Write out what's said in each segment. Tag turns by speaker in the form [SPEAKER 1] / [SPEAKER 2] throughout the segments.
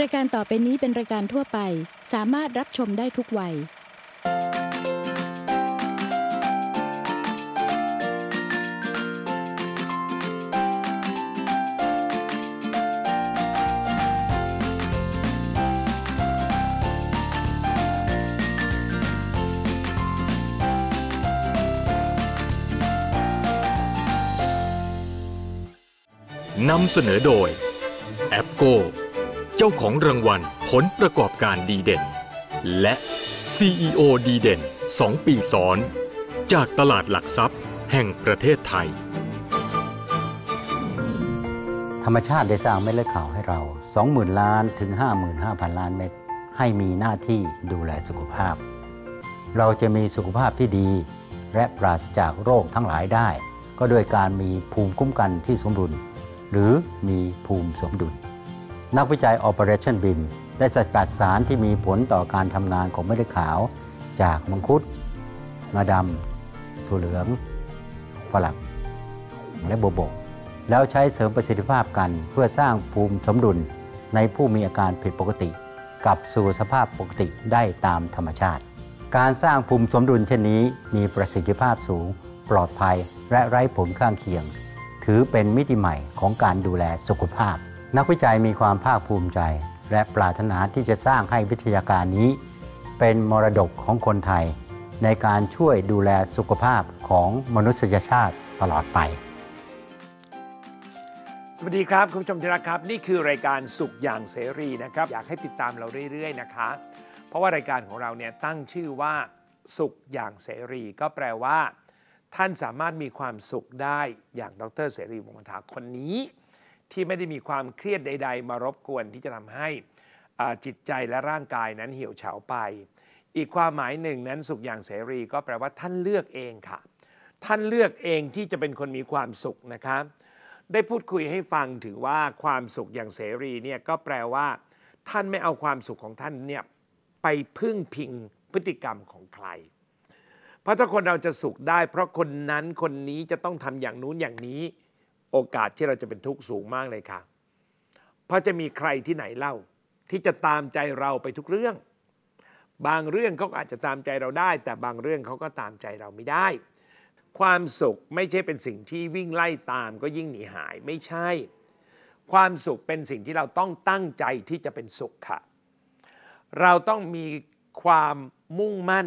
[SPEAKER 1] รายการต่อไปนี้เป็นรายการทั่วไปสามารถรับชมได้ทุกวัย นำเสนอโดยแอปโกเจ้าของรางวัลผลประกอบการดีเด่น และ CEO ดีเด่น 2 ปีซ้อน จากตลาดหลักทรัพย์แห่งประเทศไทย ธรรมชาติได้สร้างเม็ดเลือดขาวให้เรา20,000 ล้านถึง 55,000ล้านเม็ดให้มีหน้าที่ดูแลสุขภาพ เราจะมีสุขภาพที่ดีและปราศจากโรคทั้งหลายได้ ก็โดยการมีภูมิคุ้มกันที่สมดุลหรือมีภูมิสมดุลนักวิจัย Operation BIM ได้สกัดสารที่มีผลต่อการทำงานของเม็ดขาว จากมังคุดงาดำถั่วเหลืองฝรั่งและโบโบกแล้วใช้เสริมประสิทธิภาพกันเพื่อสร้างภูมิสมดุลในผู้มีอาการผิดปกติกลับสู่สภาพปกติได้ตามธรรมชาติ การสร้างภูมิสมดุลเช่นนี้มีประสิทธิภาพสูง ปลอดภัยและไร้ผลข้างเคียง ถือเป็นมิติใหม่ของการดูแลสุขภาพนักวิจัยมีความภาคภูมิใจ และปรารถนาที่จะสร้างให้วิทยาการนี้ เป็นมรดกของคนไทย ในการช่วยดูแลสุขภาพของมนุษยชาติตลอดไป
[SPEAKER 2] สวัสดีครับคุณผู้ชมที่รักครับ นี่คือรายการสุขอย่างเสรีนะครับ อยากให้ติดตามเราเรื่อย ๆ นะคะ เพราะว่ารายการของเราเนี่ยตั้งชื่อว่า สุขอย่างเสรี ก็แปลว่า ท่านสามารถมีความสุขได้อย่างดรเสรีวงศ์ถาคนนี้ที่ไม่ได้มีความเครียดใดๆ มารบกวนที่จะทำให้จิตใจและร่างกายนั้นเหี่ยวเฉาไป อีกความหมายหนึ่งนั้นสุขอย่างเสรี ก็แปลว่าท่านเลือกเองค่ะ ท่านเลือกเองที่จะเป็นคนมีความสุขนะคะได้พูดคุยให้ฟังถึงว่าความสุขอย่างเสรีเนี่ยก็แปลว่า ท่านไม่เอาความสุขของท่านเนี่ยไปพึ่งพิงพฤติกรรมของใคร เพราะถ้าคนเราจะสุขได้ เพราะคนนั้นคนนี้จะต้องทำอย่างนู้นอย่างนี้โอกาสที่เราจะเป็นทุกข์สูงมากเลยค่ะ เพราะจะมีใครที่ไหนเล่าที่จะตามใจเราไปทุกเรื่อง บางเรื่องเขาอาจจะตามใจเราได้ แต่บางเรื่องเขาก็ตามใจเราไม่ได้ ความสุขไม่ใช่เป็นสิ่งที่วิ่งไล่ตามก็ยิ่งหนีหายไม่ใช่ ความสุขเป็นสิ่งที่เราต้องตั้งใจที่จะเป็นสุขค่ะ เราต้องมีความมุ่งมั่น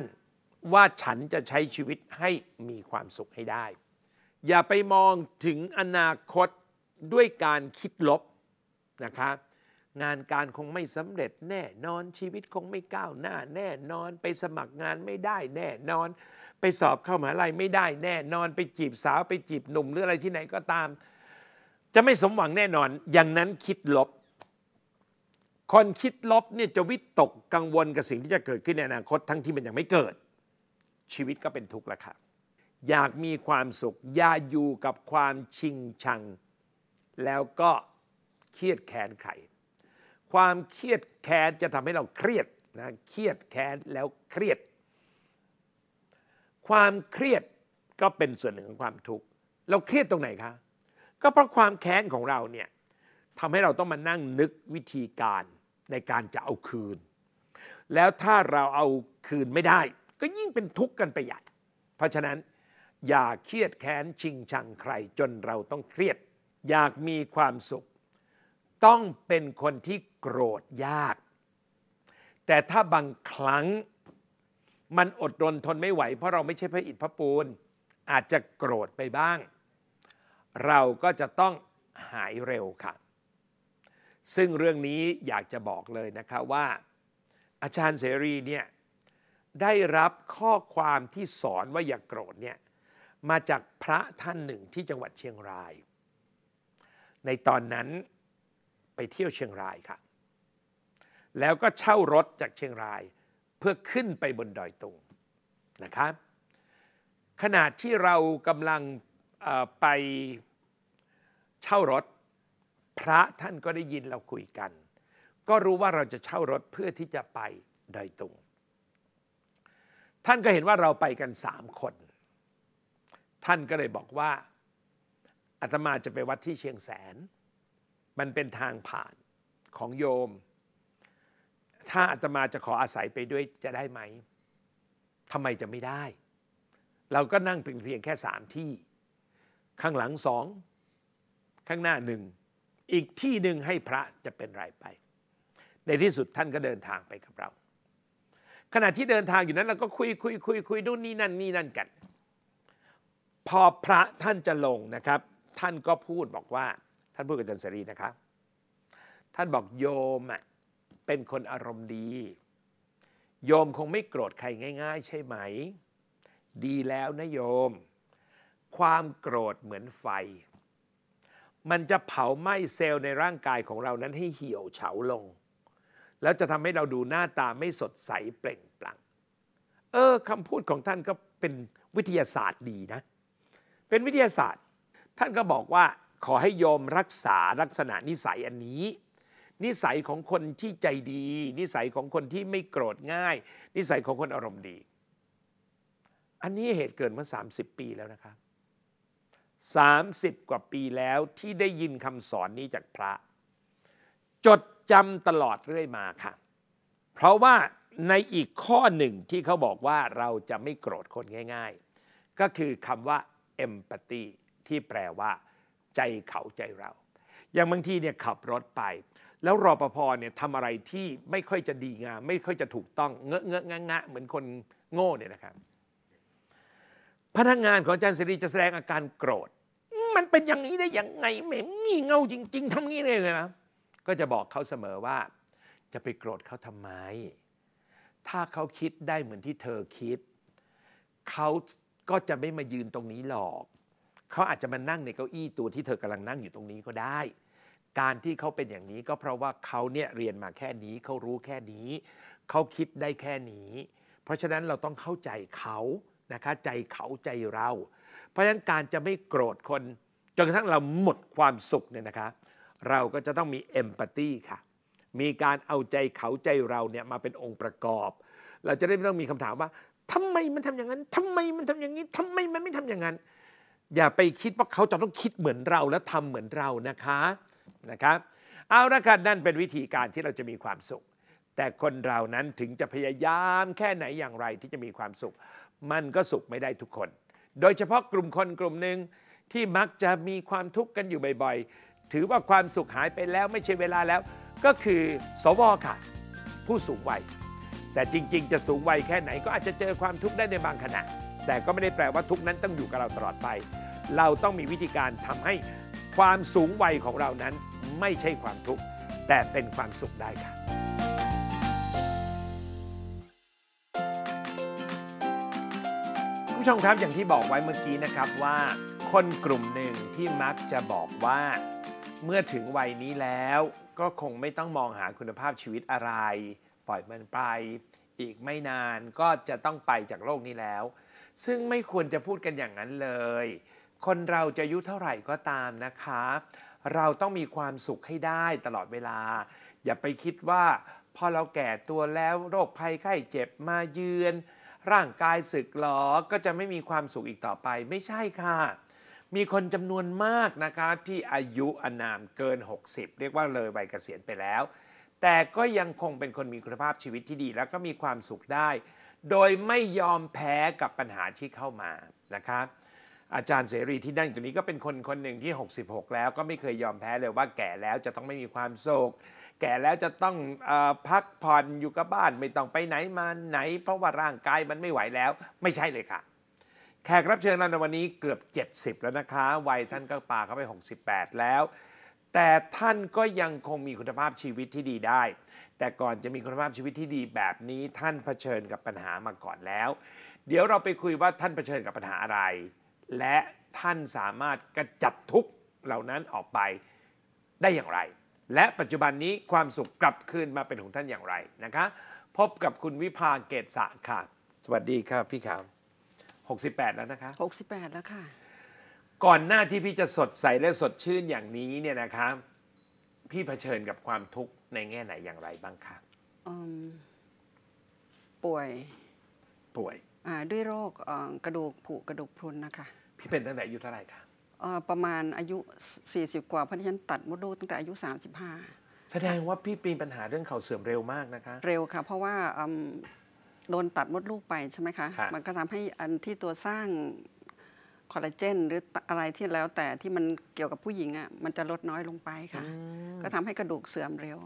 [SPEAKER 2] ว่าฉันจะใช้ชีวิตให้มีความสุขให้ได้อย่าไปมองถึงอนาคตด้วยการคิดลบ นะคะ งานการคงไม่สำเร็จแน่นอนชีวิตคงไม่ก้าวหน้าแน่นอนไปสมัครงานไม่ได้แน่นอนไปสอบเข้ามหาลัยไม่ได้แน่นอนไปจีบสาวไปจีบหนุ่มหรืออะไรที่ไหนก็ตาม จะไม่สมหวังแน่นอน อย่างนั้นคิดลบ คนคิดลบเนี่ยจะวิตกกังวลกับสิ่งที่จะเกิดขึ้นในอนาคตทั้งที่มันยังไม่เกิด ชีวิตก็เป็นทุกข์ละค่ะอยากมีความสุข อย่าอยู่กับความชิงชัง แล้วก็เครียดแค้นใคร ความเครียดแค้นจะทำให้เราเครียดนะ เครียดแค้นแล้วเครียด ความเครียดก็เป็นส่วนหนึ่งของความทุกข์ เราเครียดตรงไหนคะ ก็เพราะความแค้นของเราเนี่ยทำให้เราต้องมานั่งนึกวิธีการในการจะเอาคืน แล้วถ้าเราเอาคืนไม่ได้ ก็ยิ่งเป็นทุกข์กันไปใหญ่ เพราะฉะนั้นอย่าเครียดแค้น ชิงชังใครจนเราต้องเครียด อยากมีความสุข ต้องเป็นคนที่โกรธยาก แต่ถ้าบางครั้งมันอดรนทนไม่ไหว เพราะเราไม่ใช่พระอิฐพระปูน อาจจะโกรธไปบ้าง เราก็จะต้องหายเร็วค่ะ ซึ่งเรื่องนี้อยากจะบอกเลยนะคะว่า อาจารย์เสรีเนี่ยได้รับข้อความที่สอนว่าอย่ากโกรธเนี่ยมาจากพระท่านหนึ่งที่จังหวัดเชียงราย ในตอนนั้นไปเที่ยวเชียงรายค่ะ แล้วก็เช่ารถจากเชียงรายเพื่อขึ้นไปบนดอยตุงนะครับขณะที่เรากำลังไปเช่ารถ พระท่านก็ได้ยินเราคุยกัน ก็รู้ว่าเราจะเช่ารถเพื่อที่จะไปดอยตุงท่านก็เห็นว่าเราไปกันสามคนท่านก็เลยบอกว่าอาตมาจะไปวัดที่เชียงแสน มันเป็นทางผ่านของโยม ถ้าอาตมาจะขออาศัยไปด้วยจะได้ไหมทำไมจะไม่ได้ เราก็นั่งเพียงเพียงแค่สามที่ ข้างหลังสองข้างหน้าหนึ่งอีกที่หนึ่งให้พระจะเป็นไรไป ในที่สุดท่านก็เดินทางไปกับเรา ขณะที่เดินทางอยู่นั้น เราก็คุยคุย คุย คุยนู่นนี่นั่นนี่นั่นกันพอพระท่านจะลงนะครับ ท่านก็พูดบอกว่า ท่านพูดกับจันสรีนะครับท่านบอกโยมเป็นคนอารมณ์ดี โยมคงไม่โกรธใครง่าย ๆ ใช่ไหม ดีแล้วนะโยม ความโกรธเหมือนไฟ มันจะเผาไหม้เซลล์ในร่างกายของเรานั้นให้เหี่ยวเฉาลง แล้วจะทำให้เราดูหน้าตาไม่สดใสเปล่งปลั่งเออคำพูดของท่านก็เป็นวิทยาศาสตร์ดีนะเป็นวิทยาศาสตร์ ท่านก็บอกว่าขอให้โยมรักษาลักษณะนิสัยอันนี้ นิสัยของคนที่ใจดี นิสัยของคนที่ไม่โกรธง่าย นิสัยของคนอารมณ์ดี อันนี้เหตุเกิดเมื่อ30 ปีแล้วนะครับ 30 กว่าปีแล้วที่ได้ยินคำสอนนี้จากพระ จดจำตลอดเรื่อยมาค่ะเพราะว่าในอีกข้อหนึ่งที่เขาบอกว่าเราจะไม่โกรธคนง่าย ๆ ก็คือคำว่า empathy ที่แปลว่า ใจเขาใจเรา อย่างบางทีเนี่ยขับรถไป แล้วรอปภเนี่ยทำอะไรที่ไม่ค่อยจะดีงามไม่ค่อยจะถูกต้องเงอะเงอะงะงะเหมือนคนโง่เนี่ยนะครับ พนักงานของอาจารย์สิริจะแสดงอาการโกรธ มันเป็นอย่างนี้ได้ยังไงแหมงงี่เง่าจริงๆทำงี้้เลยนะก็จะบอกเขาเสมอว่า จะไปโกรธเขาทำไม ถ้าเขาคิดได้เหมือนที่เธอคิดเขาก็จะไม่มายืนตรงนี้หรอก เขาอาจจะมานั่งในเก้าอี้ตัวที่เธอกำลังนั่งอยู่ตรงนี้ก็ได้ การที่เขาเป็นอย่างนี้ก็เพราะว่าเขาเนี่ยเรียนมาแค่นี้ เขารู้แค่นี้ เขาคิดได้แค่นี้ เพราะฉะนั้นเราต้องเข้าใจเขานะคะ ใจเขาใจเรา เพราะฉะนั้นการจะไม่โกรธคน จนกระทั่งเราหมดความสุขเนี่ยนะคะ เราก็จะต้องมีเอมพัตตีค่ะ มีการเอาใจเขาใจเราเนี่ยมาเป็นองค์ประกอบ เราจะได้ไม่ต้องมีคำถามว่าทำไมมันทำอย่างนั้นทำไมมันทำอย่างนี้ทำไมมันไม่ทำอย่างนั้น อย่าไปคิดว่าเขาจะต้องคิดเหมือนเราและทำเหมือนเรานะคะนะครับเอาละคับนั่นเป็นวิธีการที่เราจะมีความสุข แต่คนเรานั้นถึงจะพยายามแค่ไหนอย่างไรที่จะมีความสุข มันก็สุขไม่ได้ทุกคน โดยเฉพาะกลุ่มคนกลุ่มหนึ่งที่มักจะมีความทุกข์กันอยู่บ่อยๆ ถือว่าความสุขหายไปแล้วไม่ใช่เวลาแล้ว ก็คือสว ค่ะ ผู้สูงวัยแต่จริงๆ จะสูงวัยแค่ไหนก็อาจจะเจอความทุกข์ได้ในบางขณะ แต่ก็ไม่ได้แปลว่าทุกนั้นต้องอยู่กับเราตลอดไป เราต้องมีวิธีการทำให้ความสูงวัยของเรานั้น ไม่ใช่ความทุกข์แต่เป็นความสุขได้ค่ะผู้ชมครับอย่างที่บอกไว้เมื่อกี้ นะครับว่า คนกลุ่มหนึ่งที่มักจะบอกว่า เมื่อถึงวัยนี้แล้ว ก็คงไม่ต้องมองหาคุณภาพชีวิตอะไรปล่อยมันไป อีกไม่นานก็จะต้องไปจากโลกนี้แล้ว ซึ่งไม่ควรจะพูดกันอย่างนั้นเลย คนเราจะอายุเท่าไหร่ก็ตามนะคะ เราต้องมีความสุขให้ได้ตลอดเวลา อย่าไปคิดว่าพอเราแก่ตัวแล้วโรคภัยไข้เจ็บมาเยือน ร่างกายสึกหรอก็จะไม่มีความสุขอีกต่อไปไม่ใช่ค่ะ มีคนจำนวนมากนะคะที่อายุอนามเกิน 60 เรียกว่าเลยใบเกษียณไปแล้วแต่ก็ยังคงเป็นคนมีคุณภาพชีวิตที่ดี แล้วก็มีความสุขได้ โดยไม่ยอมแพ้กับปัญหาที่เข้ามานะครับอาจารย์เสรีที่นั่งอยู่นี้ก็เป็นคนคนหนึ่งที่ 66 แล้วก็ไม่เคยยอมแพ้เลยว่าแก่แล้วจะต้องไม่มีความโศกแก่แล้วจะต้องอพักผ่อนอยู่กับบ้าน ไม่ต้องไปไหนมาไหน เพราะว่าร่างกายมันไม่ไหวแล้ว ไม่ใช่เลยค่ะ แขกรับเชิญเราในวันนี้เกือบ 70 แล้วนะคะวัยท่านก็ป่าเข้าไป 68 แล้วแต่ท่านก็ยังคงมีคุณภาพชีวิตที่ดีได้ แต่ก่อนจะมีคุณภาพชีวิตที่ดีแบบนี้ท่านเผชิญกับปัญหามาก่อนแล้ว เดี๋ยวเราไปคุยว่าท่านเผชิญกับปัญหาอะไร และท่านสามารถกระจัดทุกเหล่านั้นออกไปได้อย่างไร และปัจจุบันนี้ความสุขกลับคืนมาเป็นของท่านอย่างไรนะคะ พบกับคุณวิภาเกตสะค่ะ สวัสดีค่ะพี่ขาว68 แล้วนะคะ 68 แล้วค่ะก่อนหน้าที่พี่จะสดใส และสดชื่นอย่างนี้เนี่ยนะคะ พี่เผชิญกับความทุกข์ในแง่ไหนอย่างไรบ้างคะ
[SPEAKER 3] ป่วยป่วยด้วยโรคกระดูกผุกระดูกพรุนนะคะพี่เป็นตั้งแต่อายุเท่าไหร่คะประมาณอายุ 40กว่าเพราะที่ฉันตัดมดลูกตั้งแต่อายุ
[SPEAKER 2] 35 แสดงว่าพี่ปีนปัญหาเรื่องเข่าเสื่อมเร็วมากนะคะ เ
[SPEAKER 3] ร็วค่ะเพราะว่าโดนตัดมดลูกไปใช่ไหมคะคะมันก็ทำให้อันที่ตัวสร้างคอลลาเจน หรืออะไรที่แล้วแต่ที่มันเกี่ยวกับผู้หญิงอ่ะมันจะลดน้อยลงไปค่ะ ก็ทำให้กระดูกเสื่อมเร็ว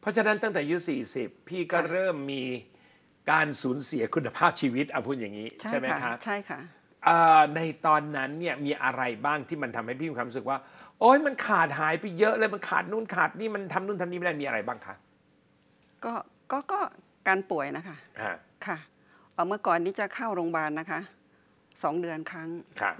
[SPEAKER 2] เพราะฉะนั้นตั้งแต่อายุ40 พี่ก็เริ่มมีการสูญเสียคุณภาพชีวิตเอาพูดอย่างนี้ ใช่ไหมครับใช่ค่ะในตอนนั้นเนี่ยมีอะไรบ้างที่มันทำให้พี่มีความรู้สึกว่า โอ้ยมันขาดหายไปเยอะเลยมันขาดนู่นขาดนี่
[SPEAKER 3] มันทำนู่นทำนี่ไม่ไ
[SPEAKER 2] ด้มีอะไรบ้างคะ
[SPEAKER 3] ก็ก็ก็การป่วยนะคะค่ะเมื่อก่อนนี้จะเข้าโรงพยาบาลนะคะสองเดือนครั้ง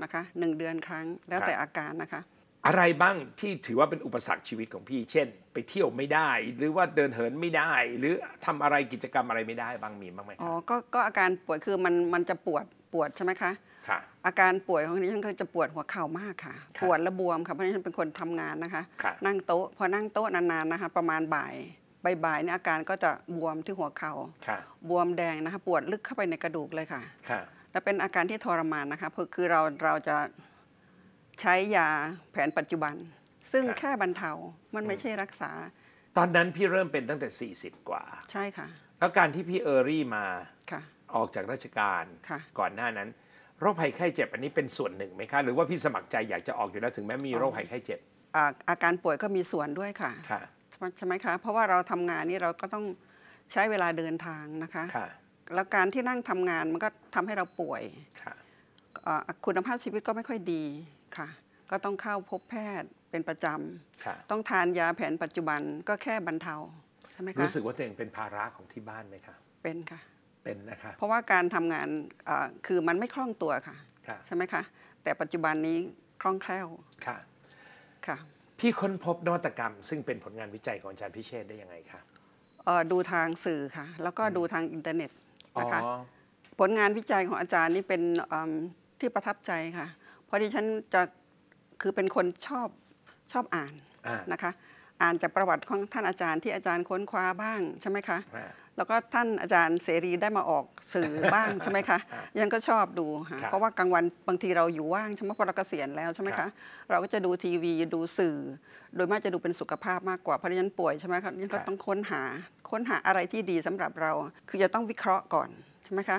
[SPEAKER 3] นะคะหนึ่งเดือนครั้ง แล้วแต่อาการนะคะ
[SPEAKER 2] อะไรบ้างที่ถือว่าเป็นอุปสรรคชีวิตของพี่เช่น ไปเที่ยวไม่ได้ หรือว่าเดินเหินไม่ได้ หรือทำอะไรกิจกรรมอะไรไม่ได้บ้างมีบ้างไหม
[SPEAKER 3] อ๋อก็ก็อาการป่วยคือมันมันจะปวดปวดใช่ไหมคะค่ะอาการป่วยของีิฉันก็จะปวดหัวเข่ามากค่ะ ปวดระบวมค่ะเพราะฉันเป็นคนทำงานนะคะ นั่งโต๊ะพอนั่งโต๊ะนานๆนะคะ ประมาณบ่ายบ่ายๆเนี่ยอาการก็จะบวมที่หัวเขา่าบวมแดงนะคะ ปวดลึกเข้าไปในกระดูกเลยค่ะและเป็นอาการที่ทรมานนะคะคือเราเราจะใช้ยาแผนปัจจุบัน ซึ่งแค่บรรเทามันไม่ใช่รักษา
[SPEAKER 2] ตอนนั้นพี่เริ่มเป็นตั้งแต่ 40 กว่า ใช่ค่ะ แล้วการที่พี่เออรี่มาออกจากราชการก่อนหน้านั้น โรคภัยไข้เจ็บอันนี้เป็นส่วนหนึ่งไหมคะหร
[SPEAKER 3] ือว่าพี่สมัครใจอยากจะออกอยู่แล้วถึงแม้มีโรคภัยไข้เจ็บ อาการป่วยก็มีส่วนด้วยค่ะใช่ไหมคะเพราะว่าเราทำงานนี่เราก็ต้องใช้เวลาเดินทางนะคะแล้วการที่นั่งทำงานมันก็ทำให้เราป่วยคุณภาพชีวิตก็ไม่ค่อยดีค่ะ ก็ต้องเข้าพบแพทย์เป็นประจำต้องทานยาแผนปัจจุบันก็แค่บรรเทา ใช่ไหมคะ รู้
[SPEAKER 2] สึกว่าตัวเองเป็นภาระของที่บ้านไหมคะ เป็นค่ะ เป็นนะคะ
[SPEAKER 3] เพราะว่าการทำงาน คือมันไม่คล่องตัวค่ะ ใช่ไหมคะ แต่ปัจจุบันนี้คล่องแคล่ว ค่ะ ค่ะ พี่ค้นพบนวัตกรรม ซึ่งเป็นผลงานวิจัยของอาจารย์พิเชษได้ยังไงคะดูทางสื่อค่ะ แล้วก็ดูทางอินเทอร์เน็ตะคะผลงานวิจัยของอาจารย์นี่เป็นที่ประทับใจค่ะ เพราะดิฉันจะคือเป็นคนชอบชอบอ่านนะคะอ่านจากประวัติของท่านอาจารย์ที่อาจารย์ค้นคว้าบ้างใช่ไหมคะแล้วก็ท่านอาจารย์เสรีได้มาออกสื่อบ้างใช่ไหมคะ ยังก็ชอบดูค่ะเพราะว่ากลางวันบางทีเราอยู่ว่างใช่ไหมพอเราเกษียณแล้วใช่ไหมคะเราก็จะดูทีวีดูสื่อโดยมากจะดูเป็นสุขภาพมากกว่าเพราะฉะนั้นป่วยใช่ไหมคะยังก็ต้องค้นหาค้นหาอะไรที่ดีสำหรับเรา คือจะต้องวิเคราะห์ก่อนใช่ไหมคะ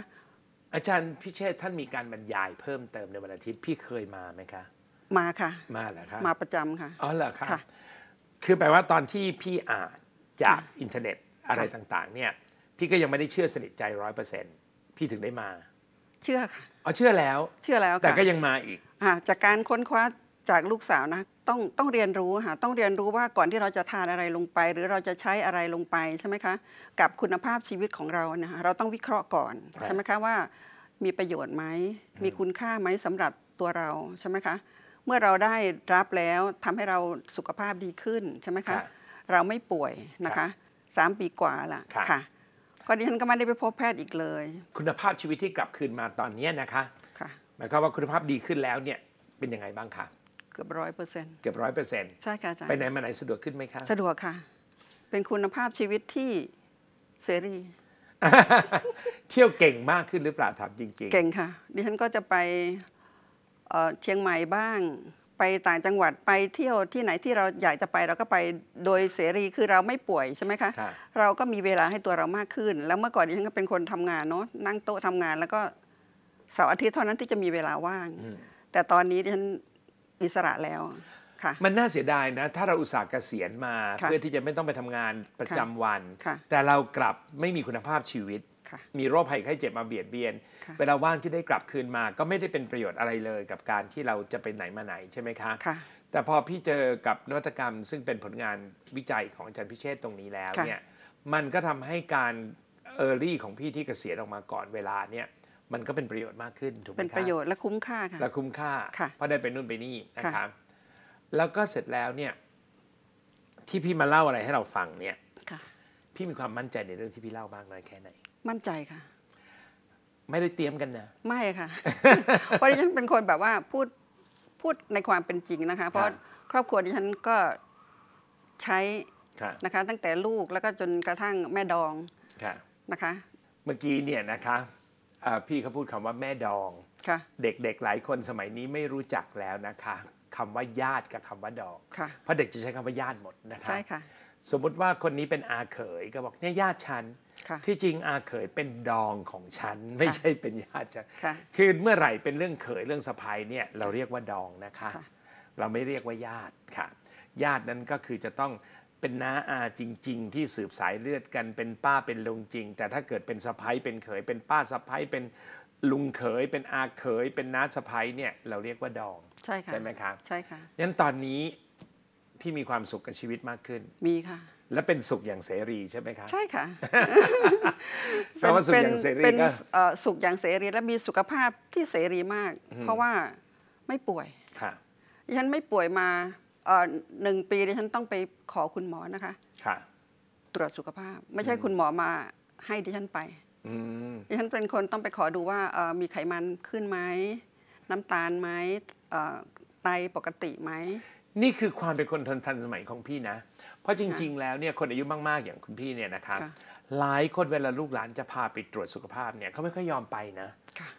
[SPEAKER 2] อาจารย์พิเชษท่านมีการบรรยายเพิ่มเติมในวันอาทิตย์พี่เคยมาไหมคะมาค่ะมาเหรอคะมาปร
[SPEAKER 3] ะจำค่ะอ๋อ
[SPEAKER 2] เหรอคะคือแปลว่าตอนที่พี่อ่านจากอินเทอร์เน็ตอะไรต่างๆ เนี่ยพี่ก็ยังไม่ได้เชื่อสนิทใจร้อยเปอร์เซ็นต์พี่ถึงได้มา
[SPEAKER 3] เชื่อค่ะเอาเชื่อแล้ว เชื่อแล้วแต่ก็ยังมาอีกอ่าจากการค้นคว้าจากลูกสาวนะ ต้องต้องเรียนรู้ค่ะต้องเรียนรู้ว่าก่อนที่เราจะทานอะไรลงไป หรือเราจะใช้อะไรลงไปใช่ไหมคะ กับคุณภาพชีวิตของเราเนี่ะเราต้องวิเคราะห์ก่อนใช่ไหมคะว่า มีประโยชน์ไหมมีคุณค่าไหมสำหรับตัวเราใช่ไหมคะเมื่อเราได้รับแล้วทำให้เราสุขภาพดีขึ้นใช่ไหมคะเราไม่ป่วยนะคะสามปีกว่าละค่ะก็ดิฉันก็ไม่ได้ไปพบแพทย์อีกเลย
[SPEAKER 2] คุณภาพชีวิตที่กลับคืนมาตอนนี้นะคะค่ะหมายความว่าคุณภาพดีขึ้นแล้วเนี่ยเป็นยังไงบ้างคะ
[SPEAKER 3] เกือบร้อยเปอร์เซ็นต์
[SPEAKER 2] เกือบร้อยเปอร์เซ็นต์ใช่ค่ะอาจารย์ไปไหนมาไหนสะดวกขึ้นไหมคะสะ
[SPEAKER 3] ดวกค่ะเป็นคุณภาพชีวิตที่เสรี
[SPEAKER 2] เที่ยวเก่งมากขึ้นหรือเปล่าถามจริงๆ เก่ง
[SPEAKER 3] ค่ะดิฉันก็จะไปเชียงใหม่บ้างไปต่างจังหวัดไปเที่ยวที่ไหนที่เราอยากจะไปเราก็ไปโดยเสรีคือเราไม่ป่วยใช่ไหมคะเราก็มีเวลาให้ตัวเรามากขึ้น แล้วเมื่อก่อนดิฉันก็เป็นคนทำงานเนาะนั่งโต๊ะทำงานแล้วก็เสาร์อาทิตย์เท่านั้นที่จะมีเวลาว่างแต่ตอนนี้ดิฉันอิสระแล้ว
[SPEAKER 2] มันน่าเสียดายนะ ถ้าเราอุตส่าห์เกษียณมา เพื่อที่จะไม่ต้องไปทำงานประจำวันแต่เรากลับไม่มีคุณภาพชีวิตมีโรคภัยไข้เจ็บมาเบียดเบียน เวลาว่างที่ได้กลับคืนมา ก็ไม่ได้เป็นประโยชน์อะไรเลย กับการที่เราจะไปไหนมาไหนใช่ไหมคะคะแต่พอพี่เจอกับนวัตกรรมซึ่งเป็นผลงานวิจัยของอาจารย์พิเชษตรงนี้แล้วเนี่ย มันก็ทำให้การเออร์ลี่ของพี่ที่เกษียณออกมาก่อนเวลาเนี่ย มันก็เป็นประโยชน์มากขึ้นถูกไหมคะ เป็นประโยชน์
[SPEAKER 3] และคุ้มค่าค่ะ และ
[SPEAKER 2] คุ้มค่าเพราะได้ไปนู่นไปนี่นะครับแล้วก็เสร็จแล้วเนี่ยที่พี่มาเล่าอะไรให้เราฟังเนี่ยพี่มีความมั่นใจในเรื่องที่พี่เล่าบ้างน้อยแค่ไหนมั่นใจค่ะ ไม่ได้เตรียมกันนะ
[SPEAKER 3] ไม่ค่ะ เพราะดิฉันเป็นคนแบบว่าพูดพูดในความเป็นจริงนะคะ เพราะครอบครัวดิฉันก็ใช้นะคะตั้งแต่ลูกแล้วก็จนกระทั่งแม่ดองนะคะ
[SPEAKER 2] เมื่อกี้เนี่ยนะคะพี่เขาพูดคำว่าแม่ดองเด็กๆหลายคนสมัยนี้ไม่รู้จักแล้วนะคะคำว่าญาติกับคำว่าดองเพราะเด็กจะใช้คำว่าญาติหมดนะคะใช่ค่ะสมมติว่าคนนี้เป็นอาเขยก็บอกเนี่ยญาติฉันที่จริงอาเขยเป็นดองของฉันไม่ใช่เป็นญาติฉันคือเมื่อไหร่เป็นเรื่องเขยเรื่องสะพายเนี่ยเราเรียกว่าดองนะคะ เราไม่เรียกว่าญาติค่ะ ญาตินั้นก็คือจะต้องเป็นน้าอาจริง ๆ ที่สืบสายเลือดกันเป็นป้าเป็นลุงจริง แต่ถ้าเกิดเป็นสะพ้ยเป็นเขยเป็นป้าสะพ้ยเป็นลุงเขย เป็นอาเขยเป็นน้าสะพ้ยเนี่ยเราเรียกว่าดอง
[SPEAKER 3] ใช่ค่ะใช่ไหมครับใช่ค่ะ
[SPEAKER 2] งั้นตอนนี้พี่มีความสุขกับชีวิตมากขึ้น มีค่ะและเป็นสุขอย่างเสรีใช่ไหมคะ ใช่
[SPEAKER 3] ค่ะแปลว่าสุขอย่างเสรีเป็นสุขอย่างเสรีและมีสุขภาพที่เสรีมาก เพราะว่าไม่ป่วยค่ะฉันไม่ป่วยมาหนึ่งปีดิฉันต้องไปขอคุณหมอนะคะค่ะตรวจสุขภาพไม่ใช่คุณหมอมาให้ดิฉันไปดิฉันเป็นคนต้องไปขอดูว่ามีไขมันขึ้นไหมน้ำตาลไหมไตปกติไหม
[SPEAKER 2] นี่คือความเป็นคนทันทันสมัยของพี่นะ เพราะจริงๆ แล้วเนี่ยคนอายุมากๆอย่างคุณพี่เนี่ยนะครับ หลายคนเวลาลูกหลานจะพาไปตรวจสุขภาพเนี่ยเขาไม่ค่อยยอมไปนะ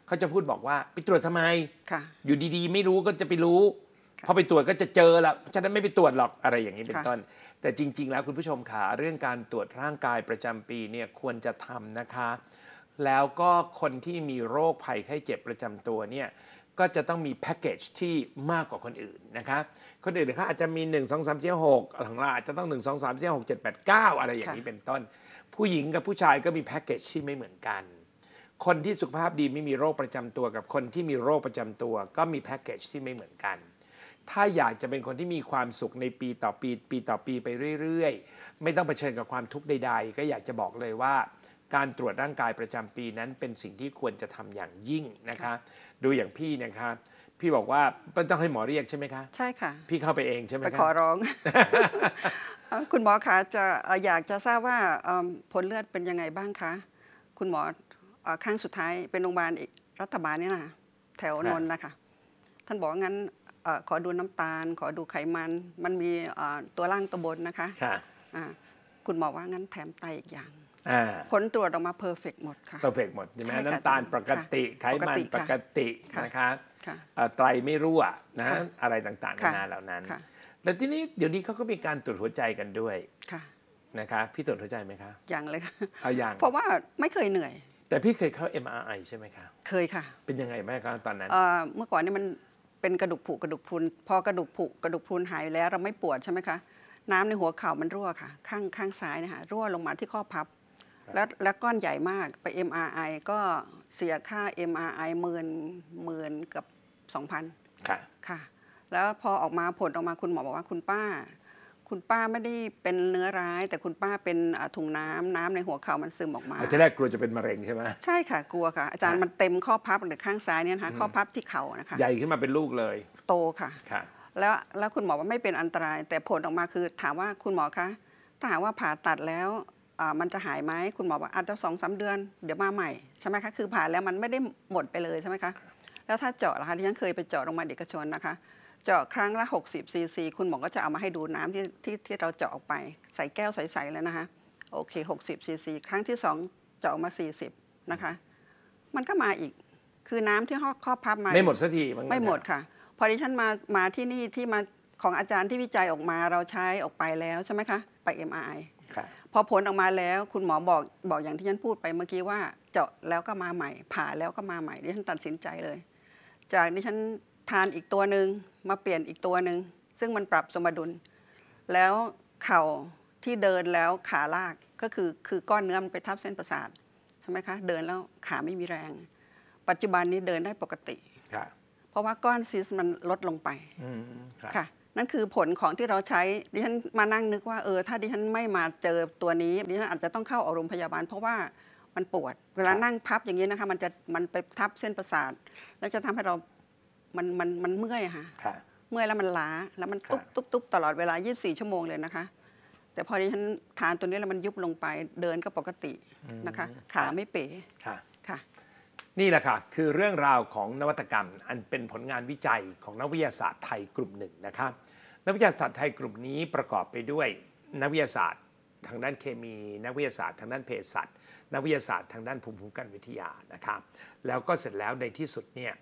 [SPEAKER 2] เขาจะพูดบอกว่าไปตรวจทำไม อยู่ดีๆ ไม่รู้ก็จะไปรู้ พอไปตรวจก็จะเจอละฉะนั้นไม่ไปตรวจหรอกอะไรอย่างนี้เป็นต้น แต่จริงๆแล้วคุณผู้ชมขาเรื่องการตรวจร่างกายประจำปีเนี่ยควรจะทำนะคะ แล้วก็คนที่มีโรคภัยไข้เจ็บประจำตัวเนี่ยก็จะต้องมีแพ็กเกจที่มากกว่าคนอื่นนะคะคนอื่นเขาอาจจะมี 1 2 3 4 6ของเราอาจจะต้อง 1 2 3 4 6 7 8 9 อะไรอย่างนี้เป็นต้น ผู้หญิงกับผู้ชายก็มีแพ็กเกจที่ไม่เหมือนกัน คนที่สุขภาพดีไม่มีโรคประจำตัวกับคนที่มีโรคประจำตัวก็มีแพ็กเกจที่ไม่เหมือนกันถ้าอยากจะเป็นคนที่มีความสุขในปีต่อปี ปีต่อปีไปเรื่อย ๆ ไม่ต้องเผชิญกับความทุกข์ใด ๆ ก็อยากจะบอกเลยว่าการตรวจร่างกายประจำปีนั้นเป็นสิ่งที่ควรจะทำอย่างยิ่งนะคะ ดูอย่างพี่นะคะ พี่บอกว่าต้องให้หมอเรียกใช่ไหมคะ ใช่ค่ะ พี่เข้าไปเองใช่ไหมคะไปขอร้อง
[SPEAKER 3] คุณหมอคะจะอยากจะทราบว่าผลเลือดเป็นยังไงบ้างคะ คุณหมอครั้งสุดท้ายเป็นโรงพยาบาลอกรัฐบาลนี่นะแถวนนท์นะคะท่านบอกงั้นขอดูน้ำตาล ขอดูไขมัน มันมีตัวล่างตัวบนนะคะ ค่ะคุณหมอว่างั้นแถมไตอีกอย่างผลตรวจออกมาเพอร์เฟกหมด
[SPEAKER 2] ค่ะเพอร์เฟกหมด ใช่ไหมน้ำตาลปกติ ไขมันปกตินะคะไตรไม่รั่วนะอะไรต่างๆนานาเหล่านั้นแต่ที่นี้เดี๋ยวนี้เขาก็มีการตรวจหัวใจกันด้วยนะคะ พี่ตรวจหัวใจไหมคะยังเลยค่ะเอาอย่างเพราะ
[SPEAKER 3] ว่าไม่เคยเหนื่อย
[SPEAKER 2] แต่พี่เคยเข้า MRI ใช่ไหมคะเคยค่ะ เป็นยังไงแม่คะตอนนั้น
[SPEAKER 3] เมื่อก่อนนี่มันเป็นกระดูกผุกระดูกพุนพอกระดูกผุกระดูกพุนหายแล้วเราไม่ปวดใช่ไหมคะน้ำในหัวเข่ามันรั่วค่ะ ข้างข้างซ้ายนะคะรั่วลงมาที่ข้อพับแล้วแล้วก้อนใหญ่มากไป MRI ก็เสียค่า MRI หมื่นหมื่นกับ 2,000ค่ะค่ะ แล้วพอออกมาผลออกมาคุณหมอบอกว่าคุณป้า คุณป้าไม่ได้เป็นเนื้อร้าย แต่คุณป้าเป็นถุงน้ำน้ำในหัวเข่ามันซึมออกมาอาจ
[SPEAKER 2] แรกกลัวจะเป็นมะเร็งใช่ไหม
[SPEAKER 3] ใช่ค่ะกลัวค่ะ อาจารย์มันเต็มข้อพับหรือข้างซ้ายเนี่ยนะคะข้อพับที่เข่านะคะ ใหญ่ข
[SPEAKER 2] ึ้นมาเป็นลูกเลย โ
[SPEAKER 3] ตค่ะค่ะแล้วแล้วคุณหมอว่าไม่เป็นอันตราย แต่ผลออกมาคือถามว่าคุณหมอคะถ้าหากว่าผ่าตัดแล้วมันจะหายไหมคุณหมอบอกอาจจะสองสาเดือน เดี๋ยวมาใหม่ใช่ไหมคะ คือผ่าแล้วมันไม่ได้หมดไปเลยใช่ไหมคะ แล้วถ้าเจาะล่ะคะที่ฉันเคยไปเจาะโรงพยาบาลเกชนนะคะ เจาะครั้งละ60ซีซี คุณหมอก็จะเอามาให้ดูน้ำที่ที่ที่เราเจาะออกไป ใส่แก้วใสๆเลยนะคะ โอเค 60ซีซีครั้งที่2เจาะออกมา 40นะคะ มันก็มาอีก คือน้ำที่หอครอบพับมาไม่หมดสักทีไม่หมดค่ะ พอดิฉันมา มาที่นี่ที่มาของอาจารย์ที่วิจัยออกมาเราใช้ออกไปแล้วใช่ไหมคะ ไป MRI พอผลออกมาแล้วคุณหมอบอกบอกอย่างที่ฉันพูดไปเมื่อกี้ว่าเจาะแล้วก็มาใหม่ ผ่าแล้วก็มาใหม่ดิฉันตัดสินใจเลย จากนี้ฉันทานอีกตัวหนึ่งมาเปลี่ยนอีกตัวหนึ่งซึ่งมันปรับสมดุล แล้วเข่าที่เดินแล้วขาลากก็คือคือก้อนเนื้อมันไปทับเส้นประสาทใช่ไหมคะเดินแล้วขาไม่มีแรง ปัจจุบันนี้เดินได้ปกติเพราะว่าก้อนซีสมันลดลงไปค่ะนั่นคือผลของที่เราใช้ดิฉันมานั่งนึกว่าเออถ้าดิฉันไม่มาเจอตัวนี้ดิฉันอาจจะต้องเข้าออกโรงพยาบาลเพราะว่ามันปวด เวลานั่งพับอย่างนี้นะคะ มันจะมันไปทับเส้นประสาท แล้วจะทำให้เรามันมันมันเมื่อยค่ะเมื่อย แล้วมันล้าแล้วมันตุ๊บตุ๊บตุ๊บตลอดเวลา 24 ชั่วโมงเลยนะคะ แต่พอดิฉันทานตัวนี้แล้วมันยุบลงไป เดินก็ปกตินะคะ ขาไม่เป๋
[SPEAKER 2] นี่แหละค่ะคือเรื่องราวของนวัตกรรมอันเป็นผลงานวิจัยของนักวิทยาศาสตร์ไทยกลุ่มหนึ่งนะครับนักวิทยาศาสตร์ไทยกลุ่มนี้ประกอบไปด้วยนักวิทยาศาสตร์ ทางด้านเคมีนักวิทยาศาสตร์ทางด้านเภสัชนักวิทยาศาสตร์ทางด้านภูมิคุ้มกันวิทยานะครับแล้วก็เสร็จแล้วในที่สุดเนี่ย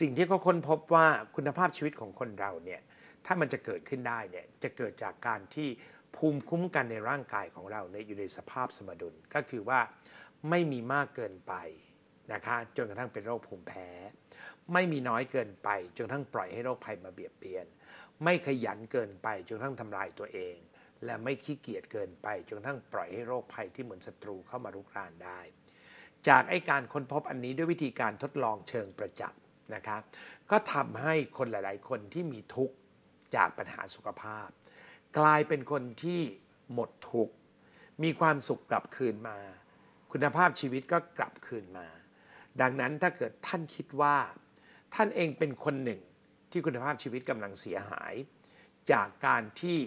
[SPEAKER 2] สิ่งที่เขาค้นพบว่าคุณภาพชีวิตของคนเราเนี่ยถ้ามันจะเกิดขึ้นได้เนี่ยจะเกิดจากการที่ภูมิคุ้มกันในร่างกายของเราเนี่ยอยู่ในสภาพสมดุลก็คือว่าไม่มีมากเกินไปนะคะจนกระทั่งเป็นโรคภูมิแพ้ ไม่มีน้อยเกินไป จนทั้งปล่อยให้โรคภัยมาเบียดเบียน ไม่ขยันเกินไป จนทั้งทำลายตัวเอง และไม่ขี้เกียจเกินไป จนทั้งปล่อยให้โรคภัยที่เหมือนศัตรูเข้ามารุกรานได้ จากไอการค้นพบอันนี้ด้วยวิธีการทดลองเชิงประจักษ์นะคะก็ทำให้คนหลายๆ คนที่มีทุกข์ จากปัญหาสุขภาพ กลายเป็นคนที่หมดทุกข์มีความสุขกลับคืนมา คุณภาพชีวิตก็กลับคืนมาดังนั้นถ้าเกิดท่านคิดว่าท่านเองเป็นคนหนึ่งที่คุณภาพชีวิตกำลังเสียหาย จากการที่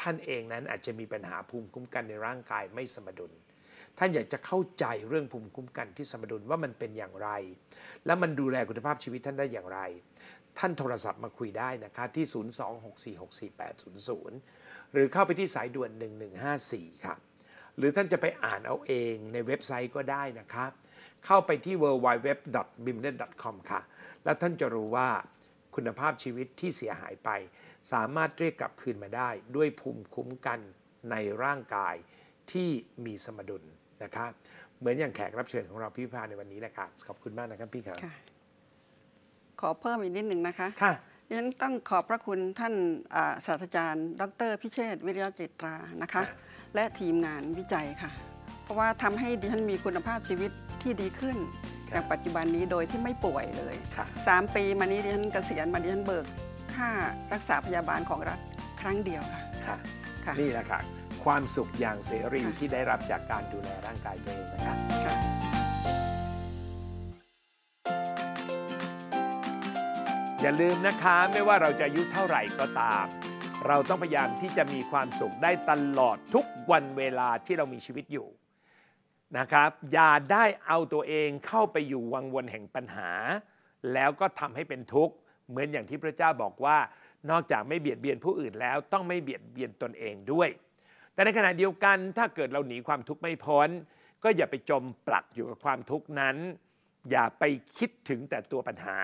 [SPEAKER 2] ท่านเองนั้นอาจจะมีปัญหาภูมิคุ้มกันในร่างกายไม่สมดุล ท่านอยากจะเข้าใจเรื่องภูมิคุ้มกันที่สมดุลว่ามันเป็นอย่างไร และมันดูแลคุณภาพชีวิตท่านได้อย่างไร ท่านโทรศัพท์มาคุยได้นะคะที่ 026464800 หรือเข้าไปที่สายด่วน 1154 ค่ะ หรือท่านจะไปอ่านเอาเองในเว็บไซต์ก็ได้นะคะเข้าไปที่ www.bimnet.com ค่ะ แล้วท่านจะรู้ว่าคุณภาพชีวิตที่เสียหายไป สามารถเรียกกลับคืนมาได้ ด้วยภูมิคุ้มกันในร่างกายที่มีสมดุลนะคะ เหมือนอย่างแขกรับเชิญของเราพี่พา
[SPEAKER 3] ในวันนี้แหละค่ะขอบคุณมากนะครับพี่ครับขอเพิ่มอีกนิดหนึ่งนะคะค่ะยันต้องขอบพระคุณท่านศาสตราจารย์ ดร พิเชษวิริยะเจตรานะคะ และทีมงานวิจัยค่ะเพราะว่าทำให้ดิฉันมีคุณภาพชีวิตที่ดีขึ้นจากปัจจุบันนี้โดยที่ไม่ป่วยเลยสามปีมานี้ดิฉันเกษียณมาดิฉันเบิกค่ารักษาพยาบาลของรัฐครั้งเดียวค่ะ
[SPEAKER 2] ค่ะนี่แหละค่ะ ความสุขอย่างเสรีที่ได้รับจากการดูแลร่างกายตัวเองนะครับ อย่าลืมนะคะไม่ว่าเราจะอายุเท่าไหร่ก็ตาม เราต้องพยายามที่จะมีความสุขได้ตลอดทุกวันเวลาที่เรามีชีวิตอยู่นะครับ อย่าได้เอาตัวเองเข้าไปอยู่วังวนแห่งปัญหา แล้วก็ทำให้เป็นทุกข์ เหมือนอย่างที่พระเจ้าบอกว่านอกจากไม่เบียดเบียนผู้อื่นแล้ว ต้องไม่เบียดเบียนตนเองด้วย แต่ในขณะเดียวกัน ถ้าเกิดเราหนีความทุกข์ไม่พ้น ก็อย่าไปจมปลักอยู่กับความทุกข์นั้น อย่าไปคิดถึงแต่ตัวปัญหา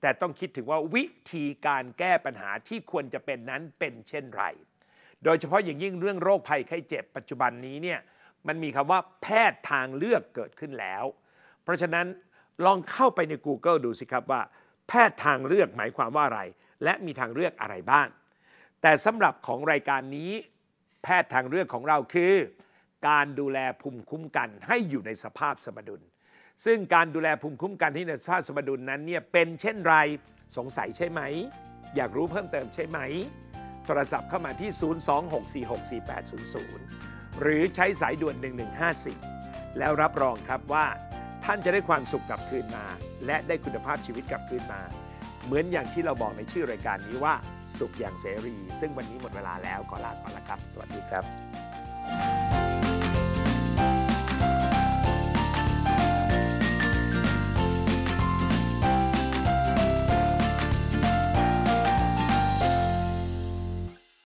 [SPEAKER 2] แต่ต้องคิดถึงว่าวิธีการแก้ปัญหาที่ควรจะเป็นนั้นเป็นเช่นไร โดยเฉพาะอย่างยิ่งเรื่องโรคภัยไข้เจ็บปัจจุบันนี้เนี่ยมันมีคำว่าแพทย์ทางเลือกเกิดขึ้นแล้ว เพราะฉะนั้นลองเข้าไปใน Google ดูสิครับว่า แพทย์ทางเลือกหมายความว่าอะไร และมีทางเลือกอะไรบ้าง แต่สำหรับของรายการนี้ แพทย์ทางเลือกของเราคือ การดูแลภูมิคุ้มกันให้อยู่ในสภาพสมดุล ซึ่งการดูแลภูมิคุ้มกันที่ในสภาพสมดุลนั้นเนี่ยเป็นเช่นไรสงสัยใช่ไหม อยากรู้เพิ่มเติมใช่ไหมโทรศัพท์เข้ามาที่ 026464800หรือใช้สายด่วน 1154แล้วรับรองครับว่า ท่านจะได้ความสุขกลับคืนมา และได้คุณภาพชีวิตกลับคืนมา เหมือนอย่างที่เราบอกในชื่อรายการนี้ว่าสุขอย่างเสรี ซึ่งวันนี้หมดเวลาแล้วขอลากปแล้วครับ สวัสดีครับ